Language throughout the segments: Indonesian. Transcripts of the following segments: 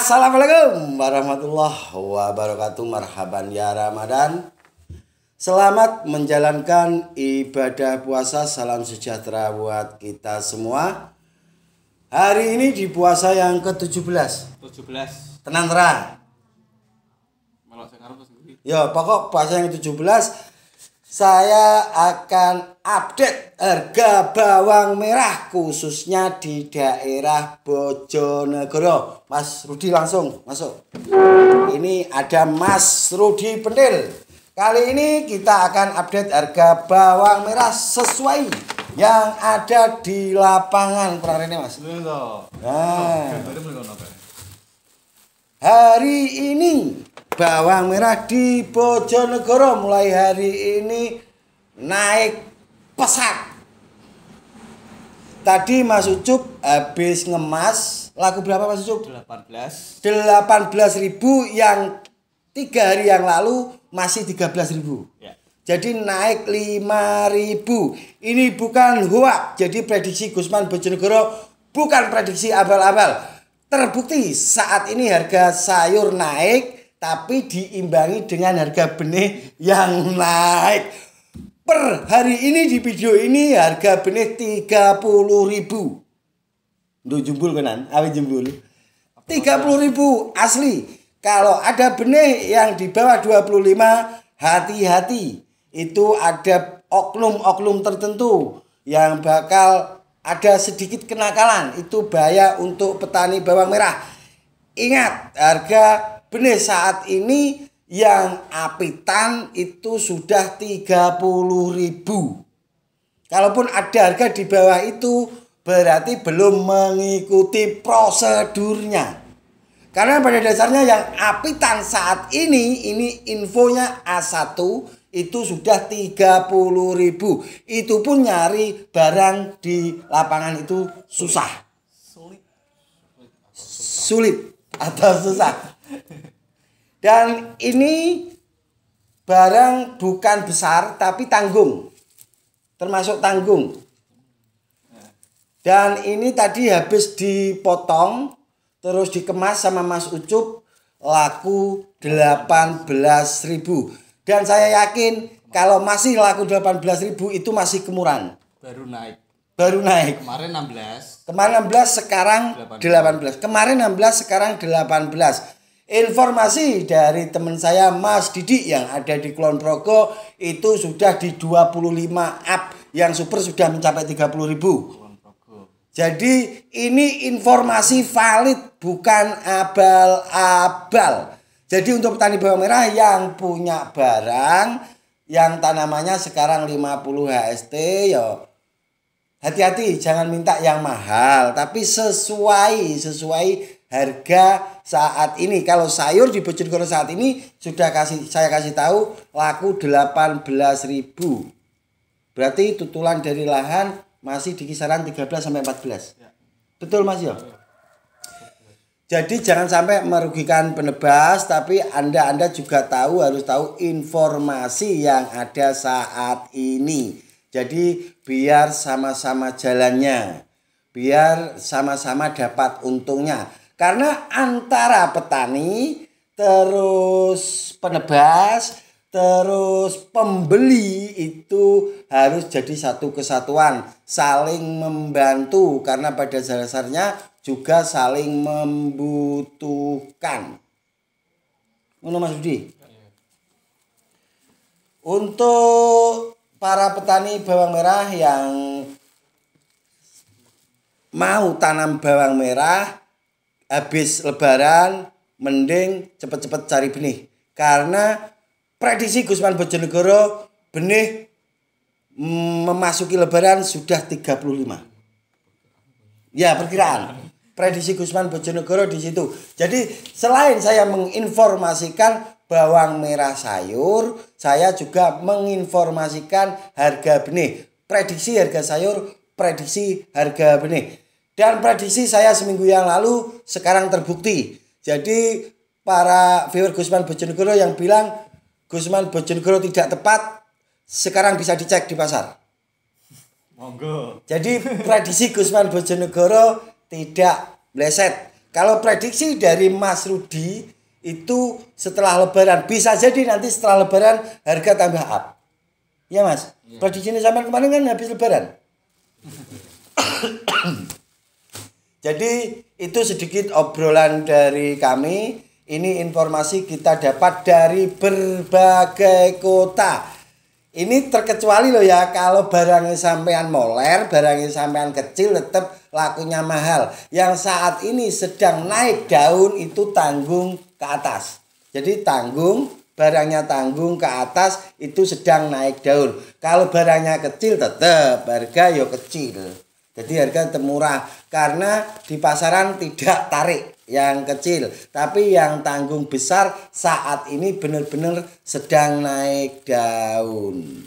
Assalamualaikum warahmatullahi wabarakatuh Marhaban ya Ramadan Selamat menjalankan ibadah puasa Salam sejahtera buat kita semua Hari ini di puasa yang ke-17 17 Tenang terang Ya pokok puasa yang ke-17 saya akan update harga bawang merah khususnya di daerah Bojonegoro. Mas Rudi langsung masuk. Ini ada Mas Rudi Pendil. Kali ini kita akan update harga bawang merah sesuai yang ada di lapangan hari ini Mas. Iya, nah. Hari ini bawang merah di Bojonegoro mulai hari ini naik pesat. Tadi Mas Ucup habis ngemas laku berapa Mas Ucup? 18. 18 ribu yang tiga hari yang lalu masih 13 ribu. Ya. Jadi naik 5 ribu. Ini bukan hoak. Jadi prediksi Gusman Bojonegoro bukan prediksi abal-abal. Terbukti saat ini harga sayur naik tapi diimbangi dengan harga benih yang naik. Per hari ini di video ini harga benih tiga 30.000. Untuk jumbul kanan, awi jumbul. ribu asli. Kalau ada benih yang di bawah dua puluh lima hati-hati. Itu ada oknum-oknum tertentu yang bakal ada sedikit kenakalan. Itu bahaya untuk petani bawang merah. Ingat, harga benih saat ini yang apitan itu sudah 30.000. Kalaupun ada harga di bawah itu berarti belum mengikuti prosedurnya. Karena pada dasarnya yang apitan saat ini ini infonya A1 itu sudah 30.000. Itu pun nyari barang di lapangan itu susah. Sulit. Sulit atau susah. Dan ini barang bukan besar tapi tanggung. Termasuk tanggung. Dan ini tadi habis dipotong terus dikemas sama Mas Ucup laku 18.000. Dan saya yakin kalau masih laku 18.000 itu masih kemurahan. Baru naik. Baru naik. Kemarin 16. Kemarin 16 sekarang 18. 18. Kemarin 16 sekarang 18 Informasi dari teman saya Mas Didi yang ada di Kulon Progo itu sudah di 25 up yang super sudah mencapai 30 ribu. Jadi ini informasi valid bukan abal-abal. Jadi untuk petani bawang merah yang punya barang yang tanamannya sekarang 50 HST ya hati-hati jangan minta yang mahal tapi sesuai sesuai harga saat ini kalau sayur di Bojonegoro saat ini sudah kasih saya kasih tahu laku 18.000. Berarti tutulan dari lahan masih di kisaran 13 sampai 14. Ya. Betul Mas Yo? Jadi jangan sampai merugikan penebas tapi Anda-anda juga tahu harus tahu informasi yang ada saat ini. Jadi biar sama-sama jalannya. Biar sama-sama dapat untungnya karena antara petani, terus penebas, terus pembeli itu harus jadi satu kesatuan, saling membantu karena pada dasarnya juga saling membutuhkan. Ngono Mas Budi. Untuk para petani bawang merah yang mau tanam bawang merah habis lebaran mending cepet-cepet cari benih karena prediksi Gusman Bojonegoro benih memasuki lebaran sudah 35. Ya, perkiraan. Prediksi Gusman Bojonegoro di situ. Jadi, selain saya menginformasikan bawang merah sayur, saya juga menginformasikan harga benih. Prediksi harga sayur, prediksi harga benih. Dan prediksi saya seminggu yang lalu sekarang terbukti. Jadi para viewer Gusman Bojonegoro yang bilang Gusman Bojonegoro tidak tepat sekarang bisa dicek di pasar. Monggo. Jadi prediksi Gusman Bojonegoro tidak meleset. Kalau prediksi dari Mas Rudi itu setelah lebaran bisa jadi nanti setelah lebaran harga tambah up. Ya Mas. Iya. Prediksi ini zaman kemarin kan habis lebaran. Jadi itu sedikit obrolan dari kami. Ini informasi kita dapat dari berbagai kota. Ini terkecuali loh ya kalau barangnya sampean moler, barangnya sampean kecil tetap lakunya mahal. Yang saat ini sedang naik daun itu tanggung ke atas. Jadi tanggung barangnya tanggung ke atas itu sedang naik daun. Kalau barangnya kecil tetap harga yo ya kecil. Jadi harga termurah karena di pasaran tidak tarik yang kecil, tapi yang tanggung besar saat ini benar-benar sedang naik daun.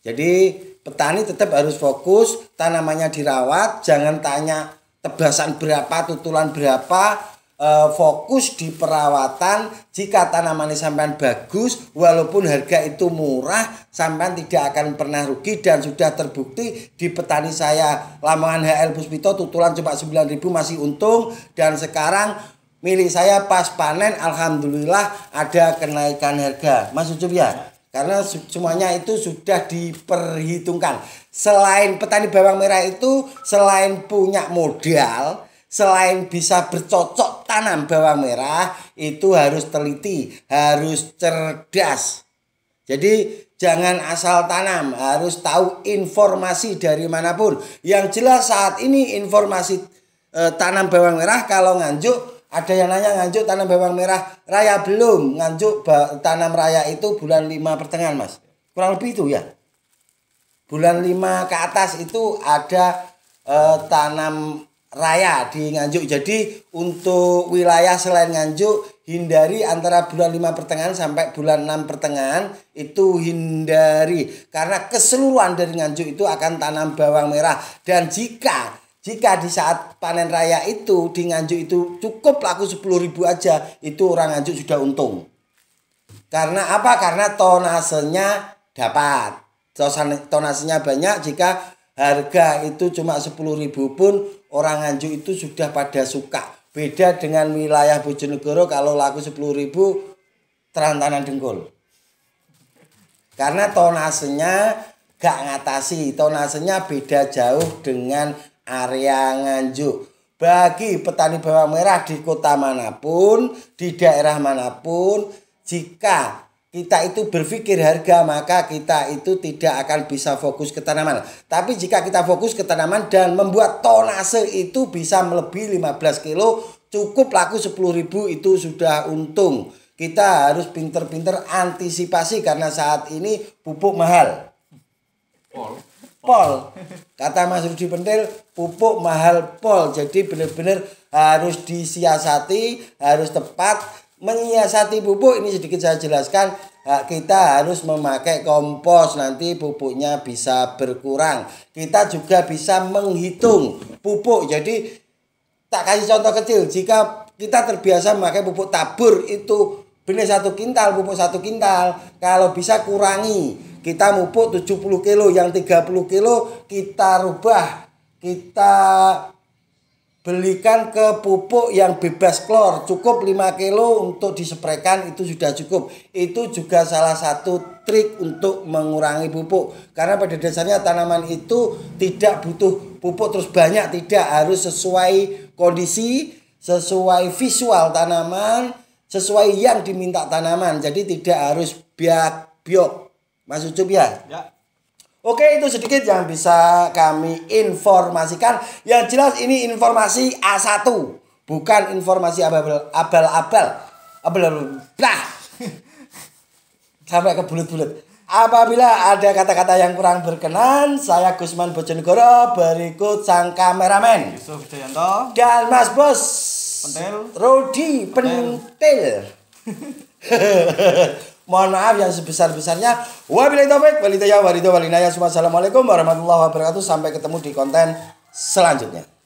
Jadi petani tetap harus fokus tanamannya dirawat, jangan tanya tebasan berapa, tutulan berapa, Eh, fokus di perawatan jika tanaman sampean bagus walaupun harga itu murah sampean tidak akan pernah rugi dan sudah terbukti di petani saya Lamongan HL Puspito tutulan cuma 9000 masih untung dan sekarang milik saya pas panen alhamdulillah ada kenaikan harga Mas Ucup ya karena semuanya itu sudah diperhitungkan selain petani bawang merah itu selain punya modal Selain bisa bercocok tanam bawang merah, itu harus teliti, harus cerdas. Jadi jangan asal tanam, harus tahu informasi dari manapun. Yang jelas saat ini informasi e, tanam bawang merah kalau nganjuk ada yang nanya nganjuk tanam bawang merah raya belum nganjuk tanam raya itu bulan 5 pertengahan mas kurang lebih itu ya bulan 5 ke atas itu ada e, tanam raya di Nganjuk. Jadi untuk wilayah selain Nganjuk hindari antara bulan 5 pertengahan sampai bulan 6 pertengahan itu hindari karena keseluruhan dari Nganjuk itu akan tanam bawang merah dan jika jika di saat panen raya itu di Nganjuk itu cukup laku ribu aja itu orang Nganjuk sudah untung. Karena apa? Karena tonasenya dapat. Tonasenya banyak jika harga itu cuma sepuluh ribu pun orang Nganjuk itu sudah pada suka. Beda dengan wilayah Bojonegoro kalau laku sepuluh ribu terantanan dengkul. Karena tonasenya gak ngatasi, tonasenya beda jauh dengan area Nganjuk. Bagi petani bawang merah di kota manapun, di daerah manapun, jika kita itu berpikir harga maka kita itu tidak akan bisa fokus ke tanaman. Tapi jika kita fokus ke tanaman dan membuat tonase itu bisa melebihi 15 kilo, cukup laku ribu itu sudah untung. Kita harus pinter-pinter antisipasi karena saat ini pupuk mahal. Pol. Pol. Kata Mas Rudi Pentil, pupuk mahal pol. Jadi benar-benar harus disiasati, harus tepat menyiasati pupuk ini sedikit saya jelaskan kita harus memakai kompos nanti pupuknya bisa berkurang kita juga bisa menghitung pupuk jadi tak kasih contoh kecil jika kita terbiasa memakai pupuk tabur itu benih satu kintal pupuk satu kintal kalau bisa kurangi kita mupuk 70 kilo yang 30 kilo kita rubah kita belikan ke pupuk yang bebas klor cukup 5 kilo untuk dispraykan itu sudah cukup itu juga salah satu trik untuk mengurangi pupuk karena pada dasarnya tanaman itu tidak butuh pupuk terus banyak tidak harus sesuai kondisi sesuai visual tanaman sesuai yang diminta tanaman jadi tidak harus biak biok Mas Ucup ya? ya Oke, itu sedikit yang bisa kami informasikan. Yang jelas ini informasi A1, bukan informasi abal-abal. Abal-abal. Nah. Sampai ke bulut-bulut. Apabila ada kata-kata yang kurang berkenan, saya Gusman Bojonegoro berikut sang kameramen Yusuf Jayanto dan Mas Bos Pentil Rudi Pentil. Pentil. Mohon maaf yang sebesar-besarnya. Wabillahi taufik warahmatullahi wabarakatuh. Sampai ketemu di konten selanjutnya.